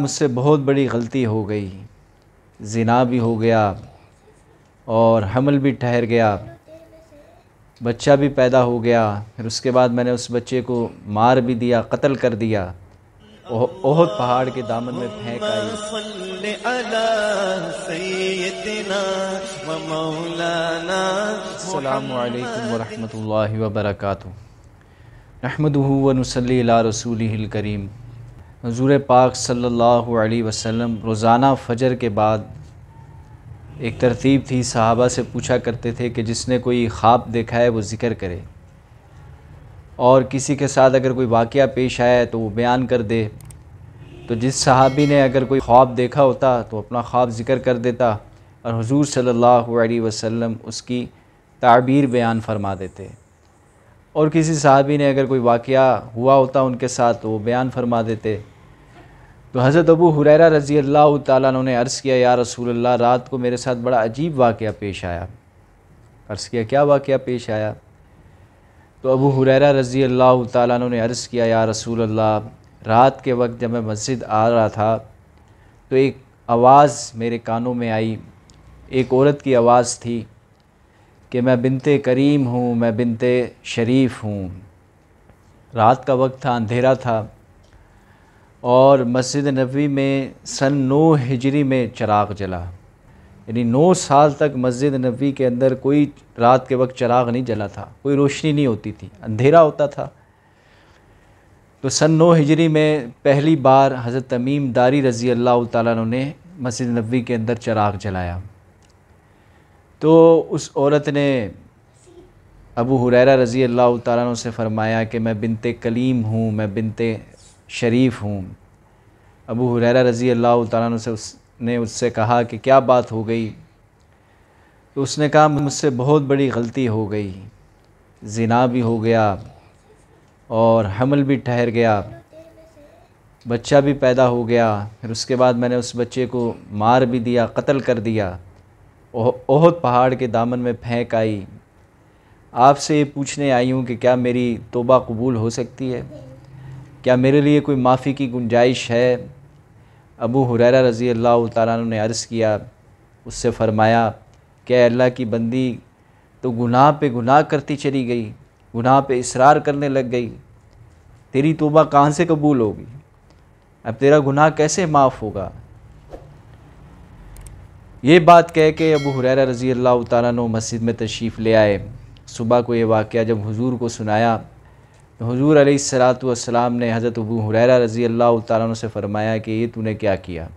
मुझसे बहुत बड़ी गलती हो गई जिना भी हो गया और हमल भी ठहर गया बच्चा भी पैदा हो गया फिर उसके बाद मैंने उस बच्चे को मार भी दिया कत्ल कर दिया बहुत पहाड़ के दामन में फेंक आई वरहमल वर्क नहमदू वनसली रसूल करीम हजूर पाक सल्लल्लाहु अलैहि वसल्लम रोज़ाना फ़जर के बाद एक तरतीब थी सहाबा से पूछा करते थे कि जिसने कोई ख्वाब देखा है वो ज़िक्र करे और किसी के साथ अगर कोई वाक़ पेश आया तो वो बयान कर दे तो जिस सहाबी ने अगर कोई ख्वाब देखा होता तो अपना ख्वाब ज़िक्र कर देता और हजूर सल्लल्लाहु अलैहि वसल्लम उसकी ताबीर बयान फरमा देते और किसी साहबी ने अगर कोई वाक़ हुआ होता उनके साथ तो वो बयान फरमा देते तो हज़रत अबू हुरैरा रज़ी अल्लाह तुमने ने अर्ज़ किया या रसूल रात को मेरे साथ बड़ा अजीब वाक़ पेश आया अर्ज़ किया क्या वाक़ पेश आया तो अबू हुरैरा रज़ी अल्लाह तुमने ने अर्ज़ किया या रसूल अल्लाह रात के वक्त जब मैं मस्जिद आ रहा था तो एक आवाज़ मेरे कानों में आई एक औरत की आवाज़ थी कि मैं बिनते करीम हूँ मैं बिनते शरीफ हूँ रात का वक्त था अंधेरा था और मस्जिद नबी में सन नौ हिजरी में चराग जला यानी नौ साल तक मस्जिद नबी के अंदर कोई रात के वक्त चराग नहीं जला था कोई रोशनी नहीं होती थी अंधेरा होता था तो सन नौ हिजरी में पहली बार हज़रत तमीम दारी रज़ी अल्लाह ताली ने मस्जिद नबी के अंदर चराग जलाया तो उस औरत ने अबू हुरैरा रज़ी अल्लाह तु से फ़रमाया कि मैं बिनते कलीम हूँ मैं बिनते शरीफ़ हूँ अबू हुरैरा रज़ी अल्लाह तारा से उसने उससे कहा कि क्या बात हो गई तो उसने कहा मुझसे बहुत बड़ी गलती हो गई जिना भी हो गया और हमल भी ठहर गया बच्चा भी पैदा हो गया फिर उसके बाद मैंने उस बच्चे को मार भी दिया कत्ल कर दिया ओहद पहाड़ के दामन में फेंक आई आपसे पूछने आई हूँ कि क्या मेरी तोबा कबूल हो सकती है क्या मेरे लिए कोई माफ़ी की गुंजाइश है अबू हुरैरा रज़ी अल्लाह तु ने अर्ज़ किया उससे फ़रमाया कि अल्लाह की बंदी तो गुनाह पे गुनाह करती चली गई गुनाह पे इसरार करने लग गई तेरी तोबा कहाँ से कबूल होगी अब तेरा गुनाह कैसे माफ़ होगा ये बात कह के अबू हुर रज़ी अल्लाह तु मस्जिद में तशरीफ़ ले आए सुबह को ये वाक़ जब हुजूर को सुनाया तो हजूर अलैहिस्सलाम ने हज़रत अबू हुररा रज़ी अल्लाह तु से फ़रमाया कि ये तूने क्या किया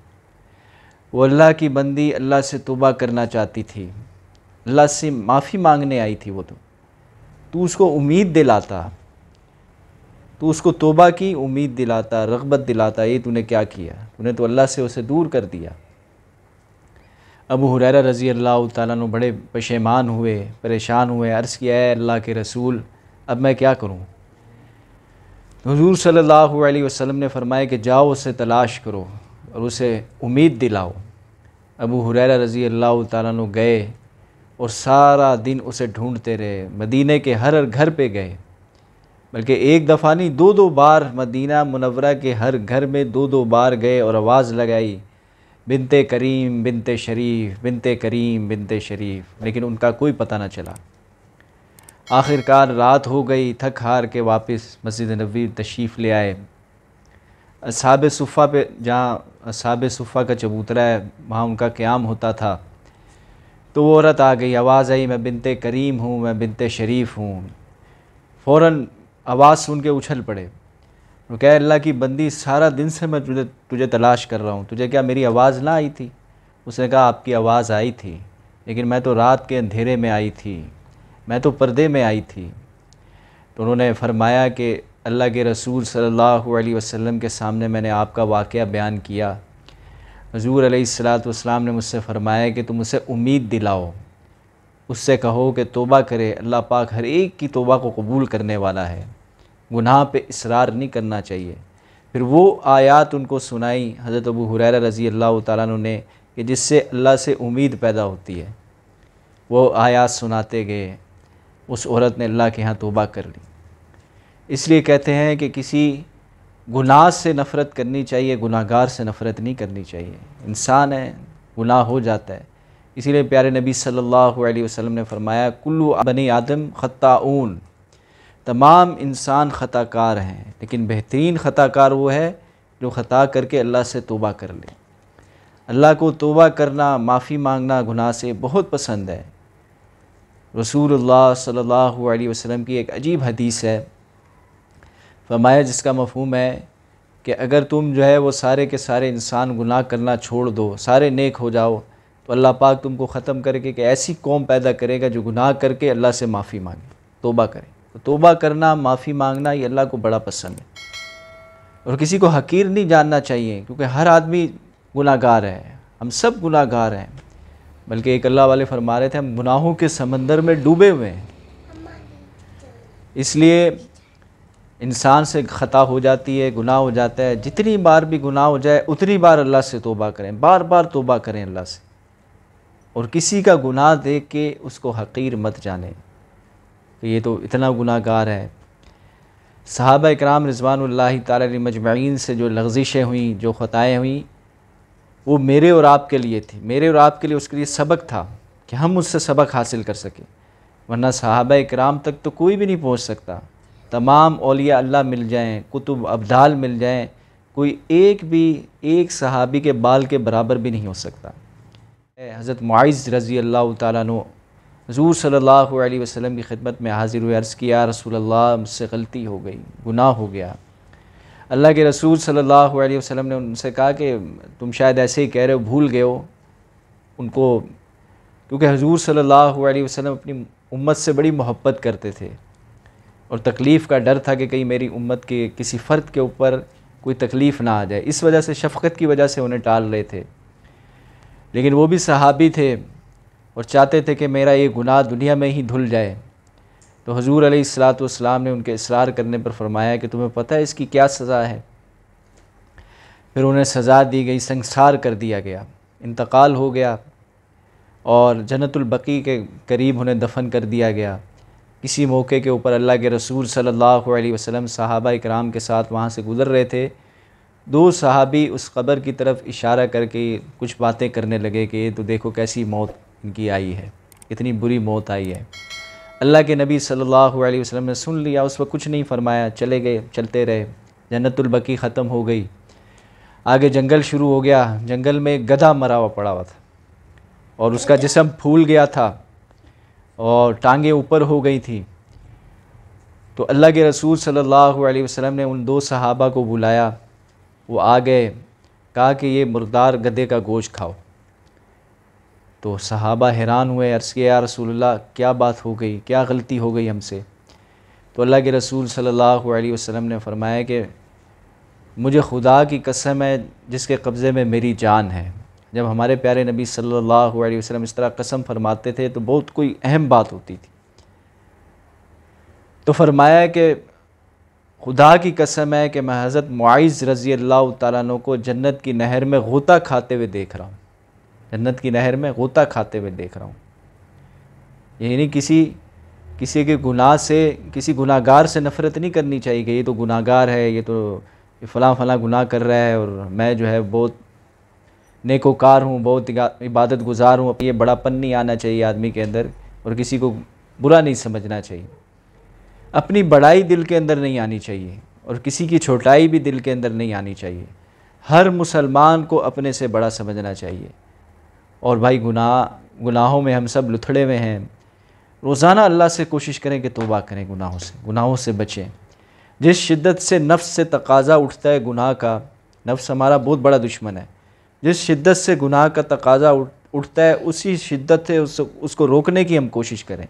वो अल्लाह की बंदी अल्लाह से तोबा करना चाहती थी अल्लाह से माफ़ी मांगने आई थी वो तो तू उसको उम्मीद दिलाता तो उसको तोबा की उम्मीद दिलाता रगबत दिलाता ये तूने क्या किया तूने तो अल्लाह से उसे दूर कर दिया अबू हुरर रज़ी अल्लाह तु बड़े पशेमान हुए परेशान हुए अर्ज़ किया है अल्लाह के रसूल अब मैं क्या करूँ हजूर सल्लल्लाहु अलैहि वसल्लम ने फरमाया कि जाओ उसे तलाश करो और उसे उम्मीद दिलाओ अबू हुरर रज़ी अल्लाह तु गए और सारा दिन उसे ढूंढते रहे मदीने के हर घर पर गए बल्कि एक दफ़ा नहीं दो दो बार मदीना मुनवरा के हर घर में दो दो बार गए और आवाज़ लगाई बिनते करीम बिनते शरीफ बिनते करीम बिनते शरीफ लेकिन उनका कोई पता ना चला आखिरकार रात हो गई थक हार के वापस मस्जिद नबी तशरीफ़ ले आए असाब सुफ़ा पे जहाँ असाब सुफ़ा का चबूतरा है वहाँ उनका क़्याम होता था तो वो औरत आ गई आवाज़ आई मैं बिनते करीम हूँ मैं बिनते शरीफ़ हूँ फ़ौर आवाज़ सुन के उछल पड़े वो कह अल्लाह की बंदी सारा दिन से मैं तुझे तुझे तलाश कर रहा हूँ तुझे क्या मेरी आवाज़ ना आई थी उसने कहा आपकी आवाज़ आई थी लेकिन मैं तो रात के अंधेरे में आई थी मैं तो पर्दे में आई थी तो उन्होंने फरमाया कि अल्लाह के रसूल सल्लल्लाहु अलैहि वसल्लम के सामने मैंने आपका वाक़ बयान किया हजूर अलैहिस्सलाम ने मुझसे फ़रमाया कि तुम उसे उम्मीद दिलाओ उससे कहो कि तोबा करे अल्लाह पाक हर एक की तोबा को कबूल करने वाला है गुनाह पे इसरार नहीं करना चाहिए फिर वो आयत उनको सुनाई हज़रत अबू हुरैरा रज़ी अल्लाह तु ने कि जिससे अल्लाह से उम्मीद पैदा होती है वो आयात सुनाते गए उस औरत ने अल्लाह के यहाँ तोबा कर ली इसलिए कहते हैं कि किसी गुनाह से नफ़रत करनी चाहिए गुनाहगार से नफ़रत नहीं करनी चाहिए इंसान है गुनाह हो जाता है इसीलिए प्यारे नबी सल्लल्लाहु अलैहि वसल्लम ने फरमाया कुल्लू बनी आदम ख़त्ताऊन तमाम इंसान ख़ताकार हैं लेकिन बेहतरीन ख़ताकार वो है जो ख़ता करके अल्लाह से तोबा कर ले अल्लाह को तोबा करना माफ़ी मांगना गुनाह से बहुत पसंद है रसूल सल्लल्लाहु अलैहि वसल्लम की एक अजीब हदीस है फरमाया जिसका मफहम है कि अगर तुम जो है वो सारे के सारे इंसान गुनाह करना छोड़ दो सारे नेक हो जाओ तो अल्लाह पाक तुमको ख़त्म करके कि ऐसी कौम पैदा करेगा जो गुनाह करके अल्लाह से माफ़ी मांगे तोबा करें तोबा करना माफ़ी मांगना ये अल्लाह को बड़ा पसंद है और किसी को हकीर नहीं जानना चाहिए क्योंकि हर आदमी गुनागार है हम सब गुनागार हैं बल्कि एक अल्लाह वाले फरमा रहे थे हम गुनाहों के समंदर में डूबे हुए हैं इसलिए इंसान से ख़ता हो जाती है गुनाह हो जाता है जितनी बार भी गुनाह हो जाए उतनी बार अल्लाह से तोबा करें बार बार तोबा करें अल्लाह से और किसी का गुनाह देख के उसको हकीर मत जाने ये तो इतना गुनाहगार है साहब कराम रिजवान तमजमैन से जो लग्जिशें हुई जो ख़ताएँ हुई वो मेरे और आप के लिए थी मेरे और आप के लिए उसके लिए सबक था कि हम उससे सबक हासिल कर सकें वरना साहब कराम तक तो कोई भी नहीं पहुँच सकता तमाम अलिया अल्लाह मिल जाएँ कुतुब अब्दाल मिल जाएँ कोई एक भी एक सहाबी के बाल के बराबर भी नहीं हो सकता हज़रत मुआज़ रज़ी अल्लाह तु हजूर सल्ला वसलम की खिदमत में हाजिर हुए अर्ज़ किया रसूल मुझसे गलती हो गई गुनाह हो गया अल्लाह के रसूल सल्ला वसलम ने उनसे कहा कि तुम शायद ऐसे ही कह रहे हो भूल गए हो उनको क्योंकि हजूर सल्ला वसलम अपनी उम्मत से बड़ी मोहब्बत करते थे और तकलीफ़ का डर था कि कहीं मेरी उम्मत के किसी फ़र्द के ऊपर कोई तकलीफ़ ना आ जाए इस वजह से शफ़क़त की वजह से उन्हें टाल रहे थे लेकिन वो भी सहाबी थे और चाहते थे कि मेरा ये गुनाह दुनिया में ही धुल जाए तो हजूर सलाम ने उनके इसरार करने पर फरमाया कि तुम्हें पता है इसकी क्या सज़ा है फिर उन्हें सज़ा दी गई संसार कर दिया गया इंतकाल हो गया और जन्नतुलबकी के करीब उन्हें दफन कर दिया गया किसी मौके के ऊपर अल्लाह के रसूल सल्लल्लाहु अलैहि वसल्लम साहबा इकराम के साथ वहाँ से गुज़र रहे थे दो साहबी उस कब्र की तरफ इशारा करके कुछ बातें करने लगे कि तो देखो कैसी मौत इनकी आई है इतनी बुरी मौत आई है अल्लाह के नबी सल्लल्लाहु अलैहि वसल्लम ने सुन लिया उस पर कुछ नहीं फरमाया चले गए चलते रहे जन्नतुलबकी ख़त्म हो गई आगे जंगल शुरू हो गया जंगल में गधा मरा हुआ पड़ा हुआ था और उसका जिसम फूल गया था और टांगे ऊपर हो गई थी तो अल्लाह के रसूल सल्लल्लाहु अलैहि वसल्लम ने उन दो सहाबा को बुलाया वो आ गए कहा कि ये मुर्दार गधे का गोश्त खाओ तो सहाबा हैरान हुए अर्ज़ के या रसूल क्या बात हो गई क्या गलती हो गई हमसे तो अल्लाह के रसूल सल्लल्लाहु अलैहि वसल्लम ने फरमाया कि मुझे खुदा की कसम है जिसके कब्ज़े में मेरी जान है जब हमारे प्यारे नबी सल्लल्लाहु अलैहि वसल्लम इस तरह कसम फरमाते थे तो बहुत कोई अहम बात होती थी तो फरमाया कि खुदा की कसम है कि मैं हज़रत मुआज़ रज़ी अल्लाह तु को जन्नत की नहर में गोता खाते हुए देख रहा हूँ जन्नत की नहर में गोता खाते हुए देख रहा हूँ यानी किसी किसी के गुनाह से किसी गुनागार से नफ़रत नहीं करनी चाहिए कि ये तो गुनागार है ये तो फ़लाँ फ़लाँ गुनाह कर रहा है और मैं जो है बहुत नेकोकार हूँ बहुत इबादत गुजार हूँ ये बड़ापन नहीं आना चाहिए आदमी के अंदर और किसी को बुरा नहीं समझना चाहिए अपनी बड़ाई दिल के अंदर नहीं आनी चाहिए और किसी की छोटाई भी दिल के अंदर नहीं आनी चाहिए हर मुसलमान को अपने से बड़ा समझना चाहिए और भाई गुनाह गुनाहों में हम सब लुथड़े हुए हैं रोज़ाना अल्लाह से कोशिश करें कि तोबा करें गुनाहों से गुनाहों से बचें जिस शिद्दत से नफ्स से तकाजा उठता है गुनाह का नफ्स हमारा बहुत बड़ा दुश्मन है जिस शिद्दत से गुनाह का तकाजा उठ, उठता है उसी शिद्दत से उस, उसको रोकने की हम कोशिश करें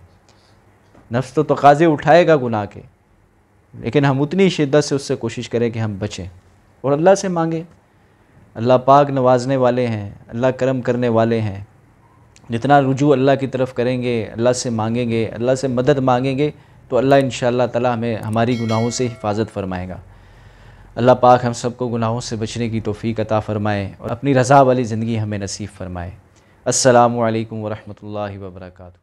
नफ्स तो तकाजे उठाएगा गुनाह के लेकिन हम उतनी शिद्दत से उससे कोशिश करें कि हम बचें और अल्लाह से मांगें अल्लाह पाक नवाजने वाले हैं अल्लाह करम करने वाले हैं जितना रुजू अल्लाह की तरफ करेंगे अल्लाह से मांगेंगे अल्लाह से मदद मांगेंगे तो अल्लाह इन ताला हमें हमारी गुनाहों से हिफाजत फरमाएगा अल्लाह पाक हम सबको गुनाहों से बचने की तोफ़ी अता फ़रमाए और अपनी रज़ा वाली ज़िंदगी हमें नसीब फ़रमाए असलकम वरहमल वर्का